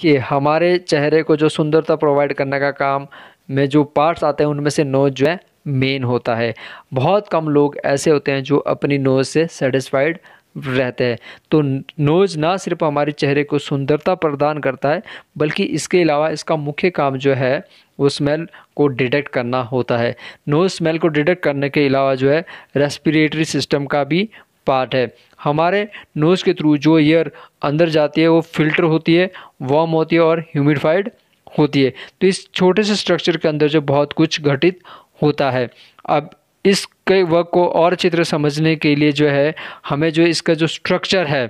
कि हमारे चेहरे को जो सुंदरता प्रोवाइड करने का काम में जो पार्ट्स आते हैं उनमें से नोज़ जो है मेन होता है बहुत कम लोग ऐसे होते हैं जो अपनी नोज़ से सेटिस्फाइड रहते हैं तो नोज़ ना सिर्फ हमारे चेहरे को सुंदरता प्रदान करता है बल्कि इसके अलावा इसका मुख्य काम जो है वो स्मेल को डिटेक्ट करना होता है नोज स्मेल को डिटेक्ट करने के अलावा जो है रेस्पिरेटरी सिस्टम का भी पार्ट है हमारे नोज़ के थ्रू जो एयर अंदर जाती है वो फिल्टर होती है वार्म होती है और ह्यूमिडिफाइड होती है तो इस छोटे से स्ट्रक्चर के अंदर जो बहुत कुछ घटित होता है अब इस कई वर्क को और अच्छी तरह समझने के लिए जो है हमें जो इसका जो स्ट्रक्चर है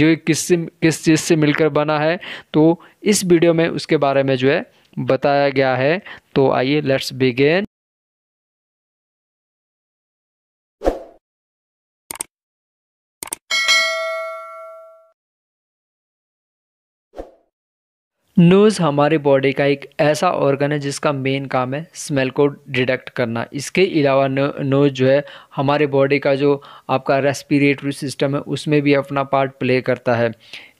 जो किस किस चीज़ से मिलकर बना है तो इस वीडियो में उसके बारे में जो है बताया गया है तो आइए लेट्स बिगेन नोज़ हमारे बॉडी का एक ऐसा ऑर्गन है जिसका मेन काम है स्मेल को डिटेक्ट करना इसके अलावा नोज़ जो है हमारे बॉडी का जो आपका रेस्पिरेटरी सिस्टम है उसमें भी अपना पार्ट प्ले करता है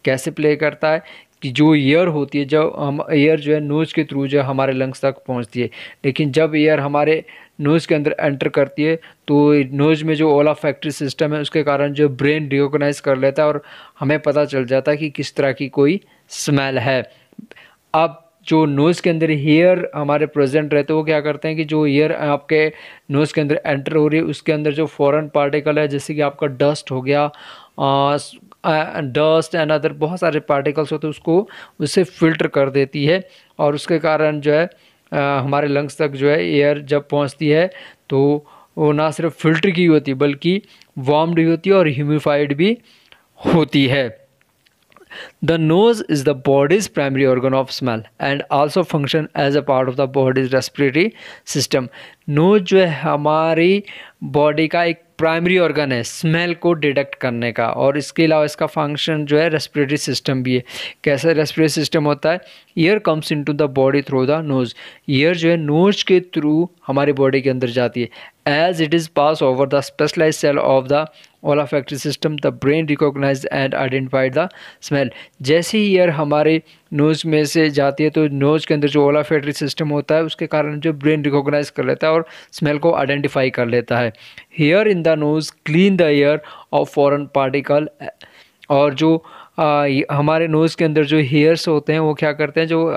कैसे प्ले करता है कि जो एयर होती है जब हम एयर जो है नोज़ के थ्रू जो है हमारे लंग्स तक पहुंचती है लेकिन जब एयर हमारे नोज़ के अंदर एंटर करती है तो नोज़ में जो ओला फैक्ट्री सिस्टम है उसके कारण जो ब्रेन रिकोगनाइज़ कर लेता है और हमें पता चल जाता है कि किस तरह की कोई स्मेल है अब जो नोज़ के अंदर हेयर हमारे प्रेजेंट रहते हैं वो क्या करते हैं कि जो हेयर आपके नोज़ के अंदर एंटर हो रही है उसके अंदर जो फॉरेन पार्टिकल है जैसे कि आपका डस्ट हो गया डस्ट एंड अदर बहुत सारे पार्टिकल्स होते हैं उसको उससे फिल्टर कर देती है और उसके कारण जो है आ, हमारे लंग्स तक जो है एयर जब पहुँचती है तो वो ना सिर्फ फिल्टर की होती बल्कि वार्म्ड भी होती है और ह्यूमिफाइड भी होती है the nose is the body's primary organ of smell and also function as a part of the body's respiratory system nose जो है हमारी बॉडी का एक प्राइमरी ऑर्गन है स्मेल को डिटेक्ट करने का और इसके अलावा इसका फंक्शन जो है रेस्पिरेटरी सिस्टम भी है कैसे रेस्पिरेटरी सिस्टम होता है air comes into the body through the nose air जो है नोज के थ्रू हमारी बॉडी के अंदर जाती है as it is passed over the specialized cell of the olfactory system the brain recognize and identified the smell जैसे ही एयर हमारे नोज़ में से जाती है तो नोज़ के अंदर जो ओला फैक्ट्री सिस्टम होता है उसके कारण जो ब्रेन रिकॉग्नाइज कर लेता है और स्मेल को आइडेंटिफाई कर लेता है hair in the nose clean the air of foreign particle और जो आ, हमारे नोज़ के अंदर जो हेयर्स होते हैं वो क्या करते हैं जो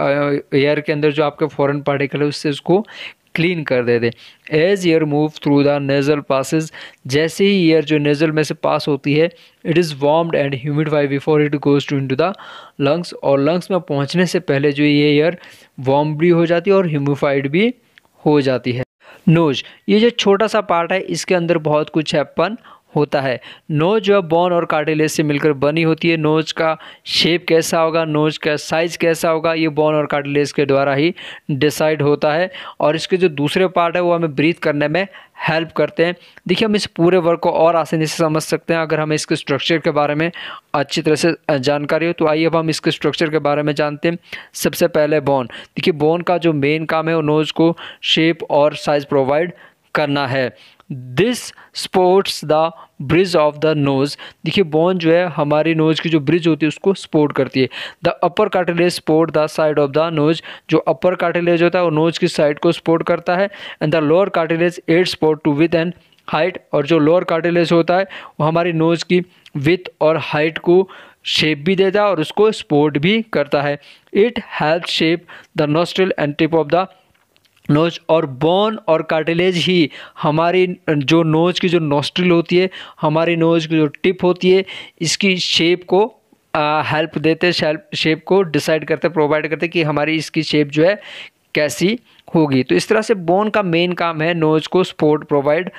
एयर के अंदर जो आपके फॉरेन पार्टिकल है उससे उसको क्लीन कर देते as air move through the nasal passes जैसे ही ईयर जो नेज़ल में से पास होती है it is warmed and humidify before it goes to to the lungs और लंग्स में पहुँचने से पहले जो ये एयर वार्म भी हो जाती है और ह्यूमिफाइड भी हो जाती है नोज ये जो छोटा सा पार्ट है इसके अंदर बहुत कुछ हैपन होता है नोज है बोन और कार्टिलेज से मिलकर बनी होती है नोज का शेप कैसा होगा नोज का साइज कैसा होगा ये बोन और कार्टिलेज के द्वारा ही डिसाइड होता है और इसके जो दूसरे पार्ट है वो हमें ब्रीथ करने में हेल्प करते हैं देखिए हम इस पूरे वर्क को और आसानी से समझ सकते हैं अगर हमें इसके स्ट्रक्चर के बारे में अच्छी तरह से जानकारी हो तो आइए अब हम इसके स्ट्रक्चर के बारे में जानते हैं सबसे पहले बोन देखिए बोन का जो मेन काम है वो नोज़ को शेप और साइज़ प्रोवाइड करना है this supports the bridge of the nose देखिए बोन जो है हमारी नोज़ की जो ब्रिज होती है उसको सपोर्ट करती है the upper cartilage support the side of the nose जो अपर कार्टिलेज होता है वो नोज़ की साइड को सपोर्ट करता है and the lower cartilage add support to width and height और जो लोअर कार्टिलेज होता है वो हमारी नोज़ की विथ और हाइट को शेप भी देता है और उसको सपोर्ट भी करता है it help shape the nostril and tip of the nose और बोन और कार्टिलेज ही हमारी जो नोज की जो नोस्ट्रिल होती है हमारी नोज की जो टिप होती है इसकी शेप को हेल्प देते शेल्प शेप को डिसाइड करते प्रोवाइड करते कि हमारी इसकी शेप जो है कैसी होगी तो इस तरह से बोन का मेन काम है नोज को सपोर्ट प्रोवाइड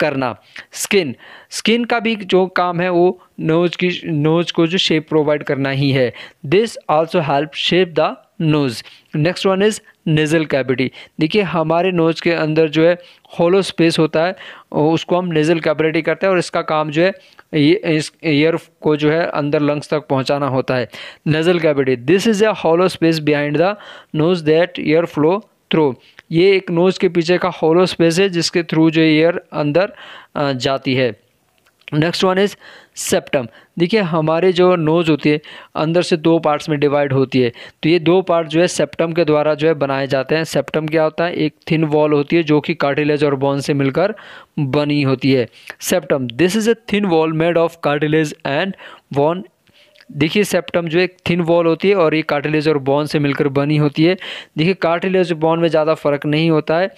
करना स्किन स्किन का भी जो काम है वो नोज की नोज को जो शेप प्रोवाइड करना ही है this also help shape the nose next one is nasal cavity देखिए हमारे नोज के अंदर जो है होलो स्पेस होता है उसको हम नेज़ल कैबिटी करते हैं और इसका काम जो है ये इस एयर को जो है अंदर लंग्स तक पहुंचाना होता है nasal cavity this is a hollow space behind the nose that air flow through ये एक नोज़ के पीछे का होलो स्पेस है जिसके थ्रू जो एयर अंदर जाती है नेक्स्ट वन इज़ सेप्टम देखिए हमारे जो नोज़ होती है अंदर से दो पार्ट्स में डिवाइड होती है तो ये दो पार्ट जो है सेप्टम के द्वारा जो है बनाए जाते हैं सेप्टम क्या होता है एक थिन वॉल होती है जो कि कार्टिलेज और बोन से मिलकर बनी होती है septum this is a thin wall made of cartilage and bone देखिए सेप्टम जो एक थिन वॉल होती है और ये कार्टिलेज और बॉन से मिलकर बनी होती है देखिए कार्टिलेज बॉन में ज़्यादा फर्क नहीं होता है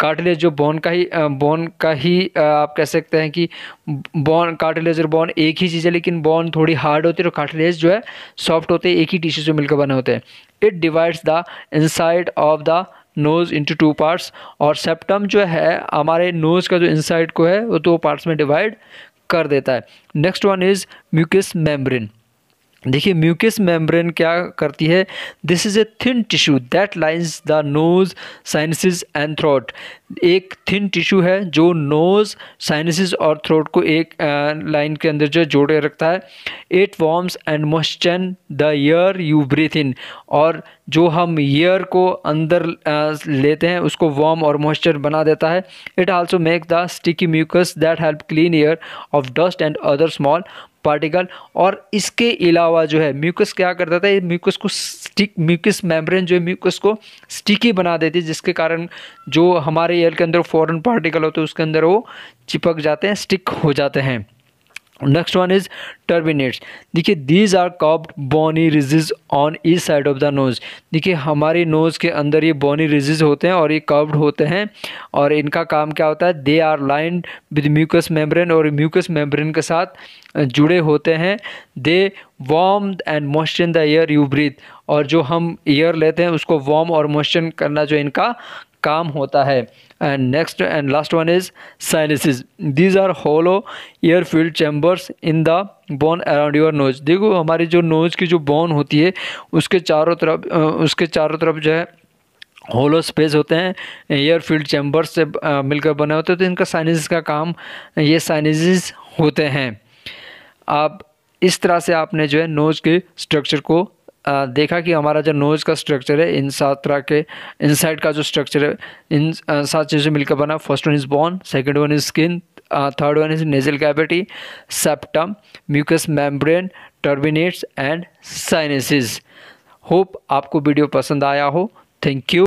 कार्टिलेज जो बोन का ही बोन का ही आप कह सकते हैं कि बोन कार्टिलेज और बोन एक ही चीज़ है लेकिन बोन थोड़ी हार्ड होती है और कार्टिलेज जो है सॉफ्ट होते हैं एक ही टिश्यू से मिलकर बने होते हैं it divides the inside of the nose into two parts और सेप्टम जो है हमारे नोज़ का जो इनसाइड को है वो दो तो पार्ट्स में डिवाइड कर देता है next one is mucus membrane देखिए म्यूकस मेम्ब्रेन क्या करती है this is a thin tissue that lines the nose sinuses and throat एक थिन टिश्यू है जो नोज साइनसिस और थ्रोट को एक लाइन के अंदर जो जोड़े रखता है it warms and moisten the air you breathe in और जो हम ईयर को अंदर लेते हैं उसको वॉर्म और मॉइस्चर बना देता है it also make the sticky mucus that help clean air of dust and other small particle और इसके अलावा जो है म्यूकस क्या करता था म्यूकस को स्टिक म्यूकस मेम्ब्रेन जो है म्यूकस को स्टिकी बना देती है जिसके कारण जो हमारे एयर के अंदर फॉरन पार्टिकल होते हैं उसके अंदर वो चिपक जाते हैं स्टिक हो जाते हैं नेक्स्ट वन इज़ टर्बिनेट्स देखिए these are cupped bony ridges on each side of the nose देखिए हमारे नोज़ के अंदर ये बॉनी रिजिज होते हैं और ये कॉप्ड होते हैं और इनका काम क्या होता है they are line with mucus membrane और म्यूकस मेम्ब्रेन के साथ जुड़े होते हैं they warm and moisten the air you breathe और जो हम एयर लेते हैं उसको वॉम और मॉइस्चन करना जो इनका काम होता है and next and last one is sinuses these are hollow air filled chambers in the bone around your nose देखो हमारी जो नोज़ की जो बोन होती है उसके चारों तरफ उसके चारों तरफ जो है होलो स्पेस होते हैं एयर फील्ड चैम्बर्स से मिलकर बने होते हैं तो इनका साइनिस का काम ये साइनिस होते हैं आप इस तरह से आपने जो है नोज़ के स्ट्रक्चर को देखा कि हमारा जो नोज का स्ट्रक्चर है इन सात तरह के इनसाइड का जो स्ट्रक्चर है इन सात चीज़ों से मिलकर बना first one is bone second one is skin third one is nasal cavity septum mucus membrane turbinates and sinuses hope आपको वीडियो पसंद आया हो थैंक यू